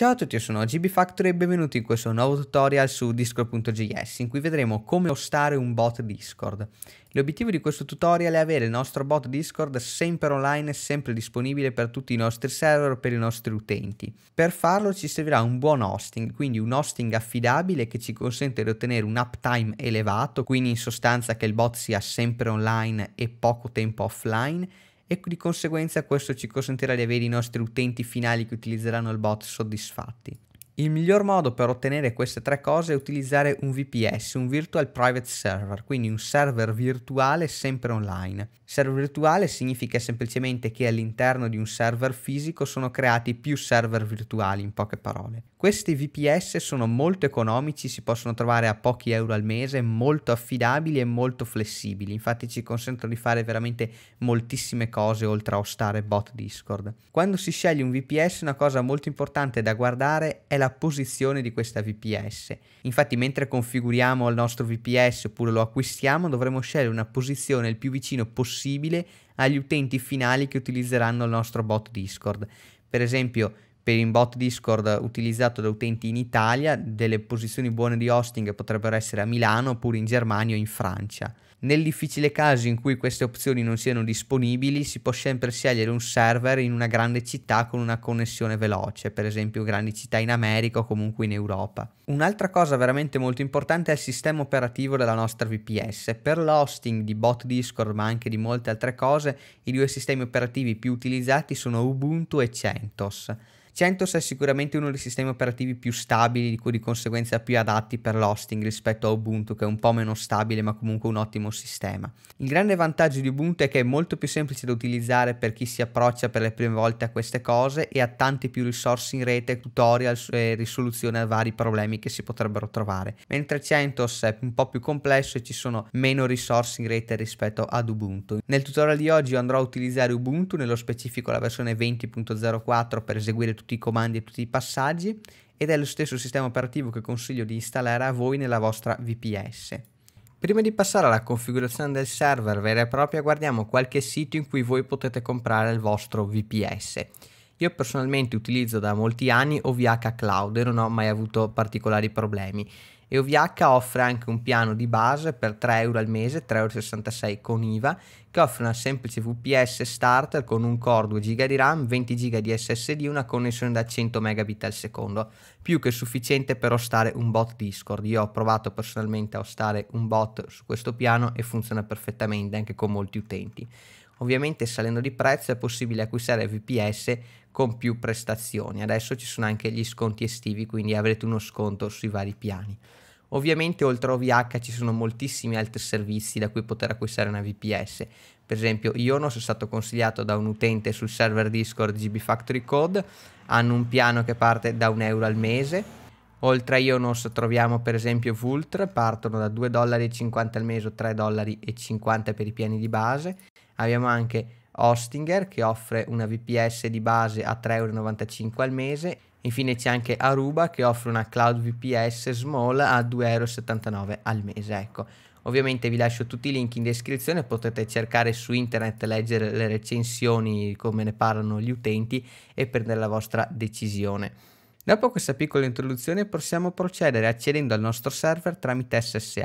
Ciao a tutti, io sono GBFactory e benvenuti in questo nuovo tutorial su Discord.js in cui vedremo come hostare un bot Discord. L'obiettivo di questo tutorial è avere il nostro bot Discord sempre online e sempre disponibile per tutti i nostri server e per i nostri utenti. Per farlo ci servirà un buon hosting, quindi un hosting affidabile che ci consente di ottenere un uptime elevato, quindi in sostanza che il bot sia sempre online e poco tempo offline e di conseguenza questo ci consentirà di avere i nostri utenti finali che utilizzeranno il bot soddisfatti. Il miglior modo per ottenere queste tre cose è utilizzare un VPS, un Virtual Private Server, quindi un server virtuale sempre online. Server virtuale significa semplicemente che all'interno di un server fisico sono creati più server virtuali, in poche parole. Questi VPS sono molto economici, si possono trovare a pochi euro al mese, molto affidabili e molto flessibili, infatti ci consentono di fare veramente moltissime cose oltre a ostare bot Discord. Quando si sceglie un VPS una cosa molto importante da guardare è la posizione di questa VPS. Infatti mentre configuriamo il nostro VPS oppure lo acquistiamo dovremo scegliere una posizione il più vicino possibile agli utenti finali che utilizzeranno il nostro bot Discord. Per esempio per il bot Discord utilizzato da utenti in Italia delle posizioni buone di hosting potrebbero essere a Milano oppure in Germania o in Francia. Nel difficile caso in cui queste opzioni non siano disponibili, si può sempre scegliere un server in una grande città con una connessione veloce, per esempio grandi città in America o comunque in Europa. Un'altra cosa veramente molto importante è il sistema operativo della nostra VPS. Per l'hosting di bot Discord, ma anche di molte altre cose, i due sistemi operativi più utilizzati sono Ubuntu e CentOS. CentOS è sicuramente uno dei sistemi operativi più stabili, di cui di conseguenza più adatti per l'hosting rispetto a Ubuntu, che è un po' meno stabile, ma comunque un ottimo sistema. Il grande vantaggio di Ubuntu è che è molto più semplice da utilizzare per chi si approccia per le prime volte a queste cose e ha tante più risorse in rete, tutorial e risoluzione a vari problemi che si potrebbero trovare, mentre CentOS è un po' più complesso e ci sono meno risorse in rete rispetto ad Ubuntu. Nel tutorial di oggi andrò a utilizzare Ubuntu, nello specifico la versione 20.04 per eseguire tutti i comandi e tutti i passaggi ed è lo stesso sistema operativo che consiglio di installare a voi nella vostra VPS. Prima di passare alla configurazione del server vera e propria guardiamo qualche sito in cui voi potete comprare il vostro VPS. Io personalmente utilizzo da molti anni OVH Cloud e non ho mai avuto particolari problemi e OVH offre anche un piano di base per 3 euro al mese, 3,66 euro con IVA, che offre una semplice VPS starter con un core 2 GB di RAM, 20 GB di SSD, e una connessione da 100 megabit al secondo, più che sufficiente per ostare un bot Discord. Io ho provato personalmente a ostare un bot su questo piano e funziona perfettamente anche con molti utenti. Ovviamente salendo di prezzo è possibile acquistare VPS con più prestazioni. Adesso ci sono anche gli sconti estivi, quindi avrete uno sconto sui vari piani. Ovviamente oltre a OVH ci sono moltissimi altri servizi da cui poter acquistare una VPS. Per esempio Ionos è stato consigliato da un utente sul server Discord GB Factory Code, hanno un piano che parte da un euro al mese. Oltre a Ionos troviamo per esempio Vultr, partono da 2,50 al mese o 3,50 per i piani di base. Abbiamo anche Hostinger che offre una VPS di base a 3,95 euro al mese. Infine c'è anche Aruba che offre una Cloud VPS Small a 2,79 euro al mese. Ecco. Ovviamente vi lascio tutti i link in descrizione, potete cercare su internet, leggere le recensioni, come ne parlano gli utenti e prendere la vostra decisione. Dopo questa piccola introduzione possiamo procedere accedendo al nostro server tramite SSH.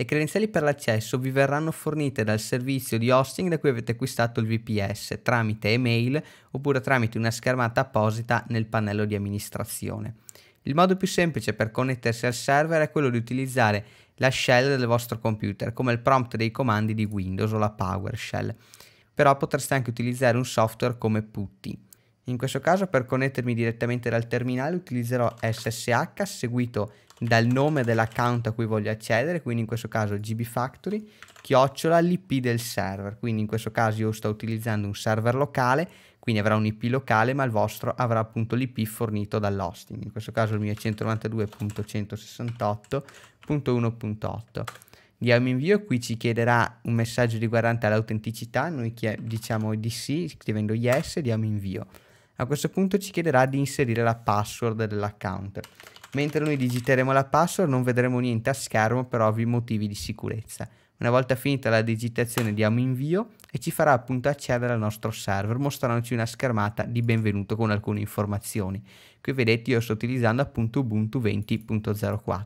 Le credenziali per l'accesso vi verranno fornite dal servizio di hosting da cui avete acquistato il VPS tramite email oppure tramite una schermata apposita nel pannello di amministrazione. Il modo più semplice per connettersi al server è quello di utilizzare la shell del vostro computer, come il prompt dei comandi di Windows o la PowerShell. Però potreste anche utilizzare un software come Putty. In questo caso per connettermi direttamente dal terminale utilizzerò SSH seguito dal nome dell'account a cui voglio accedere, quindi in questo caso gbfactory, chiocciola l'IP del server, quindi in questo caso io sto utilizzando un server locale, quindi avrà un IP locale, ma il vostro avrà appunto l'IP fornito dall'hosting, in questo caso il mio è 192.168.1.8. Diamo invio, qui ci chiederà un messaggio riguardante l'autenticità, noi diciamo di sì, scrivendo yes, diamo invio. A questo punto ci chiederà di inserire la password dell'account. Mentre noi digiteremo la password non vedremo niente a schermo per ovvi motivi di sicurezza. Una volta finita la digitazione diamo invio e ci farà appunto accedere al nostro server mostrandoci una schermata di benvenuto con alcune informazioni. Qui vedete io sto utilizzando appunto Ubuntu 20.04.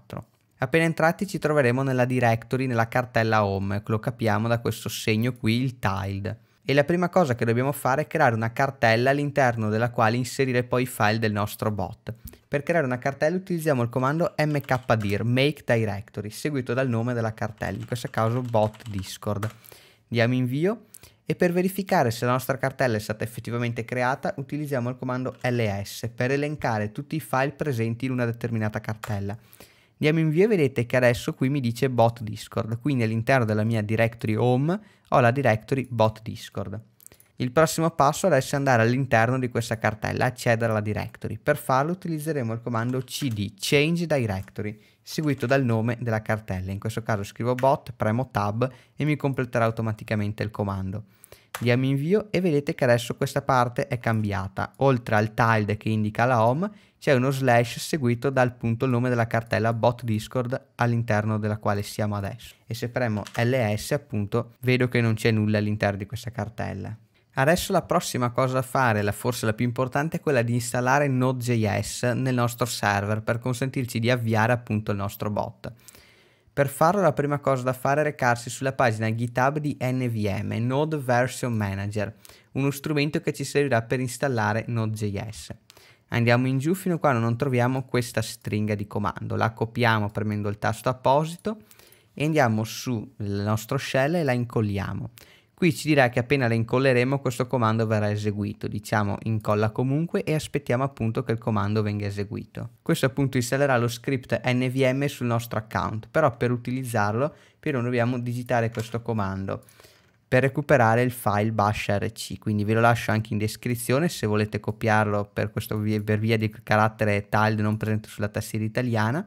Appena entrati ci troveremo nella directory, nella cartella home, lo capiamo da questo segno qui, il tiled e la prima cosa che dobbiamo fare è creare una cartella all'interno della quale inserire poi i file del nostro bot. Per creare una cartella utilizziamo il comando mkdir, make directory, seguito dal nome della cartella, in questo caso bot discord. Diamo invio e per verificare se la nostra cartella è stata effettivamente creata utilizziamo il comando ls per elencare tutti i file presenti in una determinata cartella. Andiamo in via e vedete che adesso qui mi dice bot Discord, quindi all'interno della mia directory home ho la directory bot Discord. Il prossimo passo adesso è andare all'interno di questa cartella, accedere alla directory. Per farlo utilizzeremo il comando cd change directory, seguito dal nome della cartella. In questo caso scrivo bot, premo tab e mi completerà automaticamente il comando diamo invio e vedete che adesso questa parte è cambiata. Oltre al tilde che indica la home c'è uno slash seguito dal punto nome della cartella bot discord all'interno della quale siamo adesso. E se premo ls appunto vedo che non c'è nulla all'interno di questa cartella. Adesso la prossima cosa da fare, la forse la più importante, è quella di installare Node.js nel nostro server per consentirci di avviare appunto il nostro bot. Per farlo la prima cosa da fare è recarsi sulla pagina GitHub di NVM, Node Version Manager, uno strumento che ci servirà per installare Node.js. Andiamo in giù fino a quando non troviamo questa stringa di comando, la copiamo premendo il tasto apposito e andiamo sul nostro shell e la incolliamo. Qui ci dirà che appena la incolleremo questo comando verrà eseguito, diciamo incolla comunque e aspettiamo appunto che il comando venga eseguito. Questo appunto installerà lo script nvm sul nostro account, però per utilizzarlo prima dobbiamo digitare questo comando per recuperare il file bashrc quindi ve lo lascio anche in descrizione se volete copiarlo per, questo, per via del carattere tilde non presente sulla tastiera italiana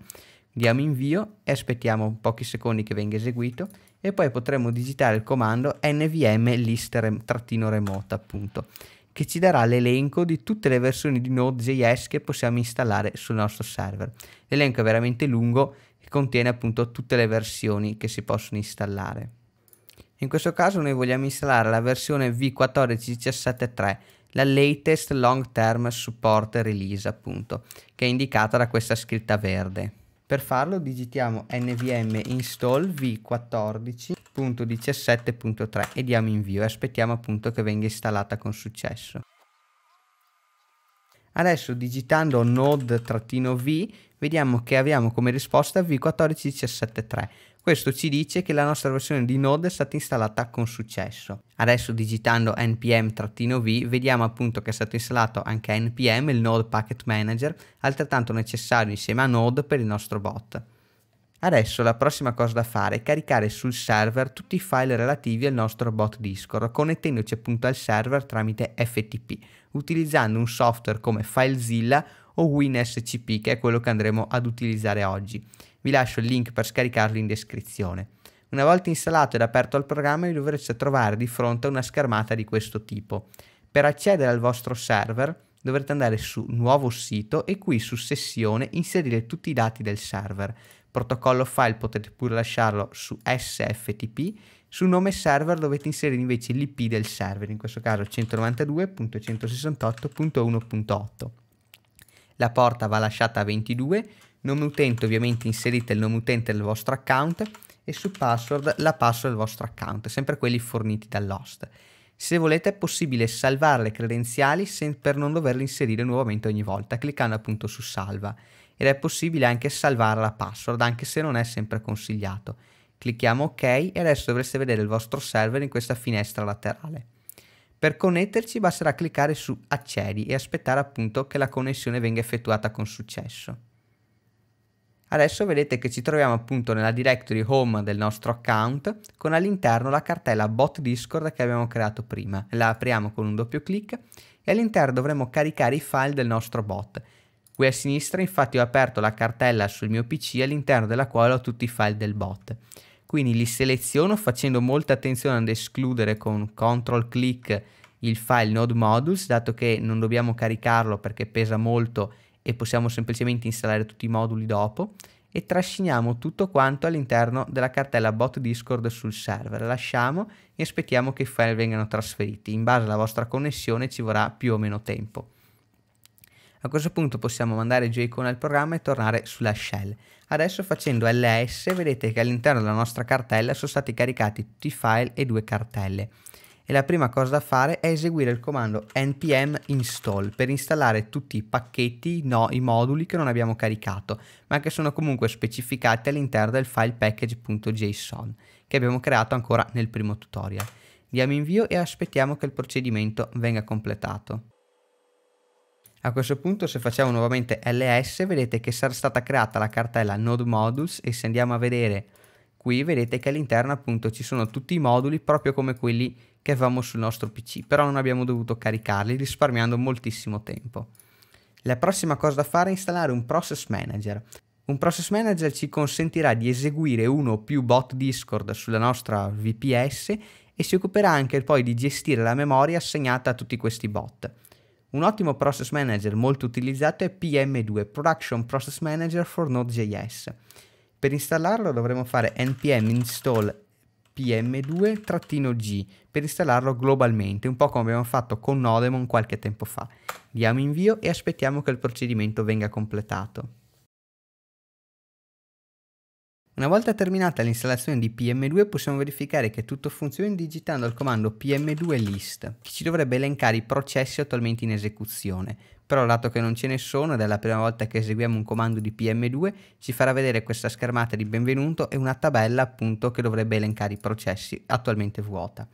diamo invio e aspettiamo pochi secondi che venga eseguito e poi potremo digitare il comando nvm list-remota appunto che ci darà l'elenco di tutte le versioni di Node.js che possiamo installare sul nostro server. L'elenco è veramente lungo e contiene appunto tutte le versioni che si possono installare. In questo caso noi vogliamo installare la versione V14.17.3, la latest long term support release appunto, che è indicata da questa scritta verde. Per farlo digitiamo nvm install v14.17.3 e diamo invio e aspettiamo appunto che venga installata con successo. Adesso digitando node-v vediamo che abbiamo come risposta v14173. Questo ci dice che la nostra versione di Node è stata installata con successo. Adesso digitando npm-v vediamo appunto che è stato installato anche npm, il Node Packet Manager, altrettanto necessario insieme a Node per il nostro bot. Adesso la prossima cosa da fare è caricare sul server tutti i file relativi al nostro bot Discord connettendoci appunto al server tramite FTP utilizzando un software come FileZilla o WinSCP che è quello che andremo ad utilizzare oggi. Vi lascio il link per scaricarlo in descrizione. Una volta installato ed aperto il programma vi dovreste trovare di fronte a una schermata di questo tipo. Per accedere al vostro server dovrete andare su nuovo sito e qui su sessione inserire tutti i dati del server Protocollo file potete pure lasciarlo su SFTP. Sul nome server dovete inserire invece l'IP del server, in questo caso 192.168.1.8. La porta va lasciata a 22, nome utente ovviamente inserite il nome utente del vostro account e su password la password del vostro account, sempre quelli forniti dall'host. Se volete è possibile salvare le credenziali per non doverle inserire nuovamente ogni volta, cliccando appunto su salva ed è possibile anche salvare la password anche se non è sempre consigliato. Clicchiamo ok e adesso dovreste vedere il vostro server in questa finestra laterale. Per connetterci basterà cliccare su accedi e aspettare appunto che la connessione venga effettuata con successo. Adesso vedete che ci troviamo appunto nella directory home del nostro account con all'interno la cartella bot discord che abbiamo creato prima. La apriamo con un doppio clic e all'interno dovremo caricare i file del nostro bot. Qui a sinistra infatti ho aperto la cartella sul mio PC all'interno della quale ho tutti i file del bot. Quindi li seleziono facendo molta attenzione ad escludere con CTRL click il file node modules dato che non dobbiamo caricarlo perché pesa molto e possiamo semplicemente installare tutti i moduli dopo e trasciniamo tutto quanto all'interno della cartella bot discord sul server. Lasciamo e aspettiamo che i file vengano trasferiti. In base alla vostra connessione ci vorrà più o meno tempo. A questo punto possiamo mandare jicon al programma e tornare sulla shell. Adesso facendo ls vedete che all'interno della nostra cartella sono stati caricati tutti i file e due cartelle. E la prima cosa da fare è eseguire il comando npm install per installare tutti i pacchetti, no, i moduli che non abbiamo caricato, ma che sono comunque specificati all'interno del file package.json che abbiamo creato ancora nel primo tutorial. Diamo invio e aspettiamo che il procedimento venga completato. A questo punto se facciamo nuovamente ls vedete che sarà stata creata la cartella node modules e se andiamo a vedere qui vedete che all'interno appunto ci sono tutti i moduli proprio come quelli che avevamo sul nostro pc però non abbiamo dovuto caricarli risparmiando moltissimo tempo. La prossima cosa da fare è installare un process manager. Un process manager ci consentirà di eseguire uno o più bot Discord sulla nostra VPS e si occuperà anche poi di gestire la memoria assegnata a tutti questi bot. Un ottimo process manager molto utilizzato è PM2, Production Process Manager for Node.js. Per installarlo dovremo fare npm install pm2-g per installarlo globalmente, un po' come abbiamo fatto con Nodemon qualche tempo fa. Diamo invio e aspettiamo che il procedimento venga completato. Una volta terminata l'installazione di PM2 possiamo verificare che tutto funzioni digitando il comando PM2 list che ci dovrebbe elencare i processi attualmente in esecuzione. Però dato che non ce ne sono ed è la prima volta che eseguiamo un comando di PM2 ci farà vedere questa schermata di benvenuto e una tabella appunto che dovrebbe elencare i processi attualmente vuota.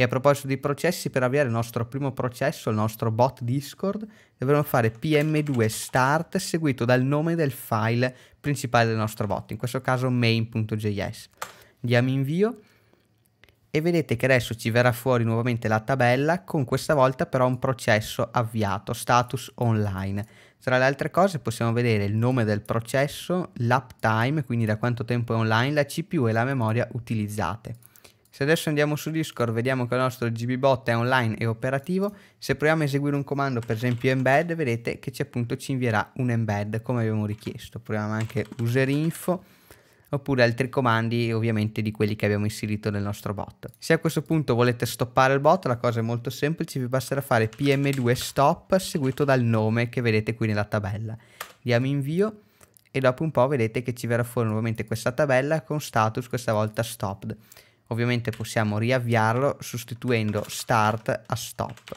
E a proposito dei processi, per avviare il nostro primo processo, il nostro bot Discord, dovremo fare pm2 start seguito dal nome del file principale del nostro bot, in questo caso main.js. Diamo invio e vedete che adesso ci verrà fuori nuovamente la tabella con questa volta però un processo avviato, status online. Tra le altre cose possiamo vedere il nome del processo, l'uptime, quindi da quanto tempo è online, la CPU e la memoria utilizzate. Se adesso andiamo su Discord vediamo che il nostro GBBot è online e operativo, se proviamo a eseguire un comando per esempio embed vedete che ci appunto ci invierà un embed come abbiamo richiesto, proviamo anche userinfo oppure altri comandi ovviamente di quelli che abbiamo inserito nel nostro bot. Se a questo punto volete stoppare il bot la cosa è molto semplice, vi basterà fare pm2 stop seguito dal nome che vedete qui nella tabella. Diamo invio e dopo un po' vedete che ci verrà fuori nuovamente questa tabella con status questa volta stopped. Ovviamente possiamo riavviarlo sostituendo start a stop.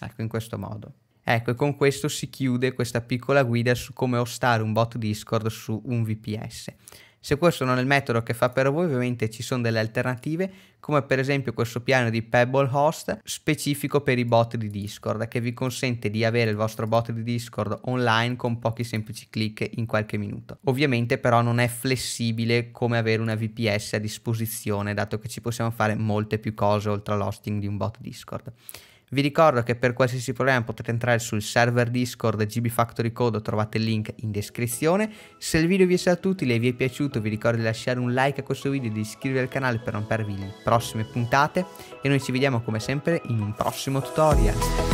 Ecco, in questo modo. Ecco, e con questo si chiude questa piccola guida su come ostare un bot Discord su un VPS. Se questo non è il metodo che fa per voi, ovviamente ci sono delle alternative, come per esempio questo piano di Pebble Host specifico per i bot di Discord, che vi consente di avere il vostro bot di Discord online con pochi semplici clic in qualche minuto. Ovviamente però non è flessibile come avere una VPS a disposizione, dato che ci possiamo fare molte più cose oltre all'hosting di un bot Discord. Vi ricordo che per qualsiasi problema potete entrare sul server Discord GB Factory Code, trovate il link in descrizione. Se il video vi è stato utile e vi è piaciuto vi ricordo di lasciare un like a questo video e di iscrivervi al canale per non perdervi le prossime puntate e noi ci vediamo come sempre in un prossimo tutorial.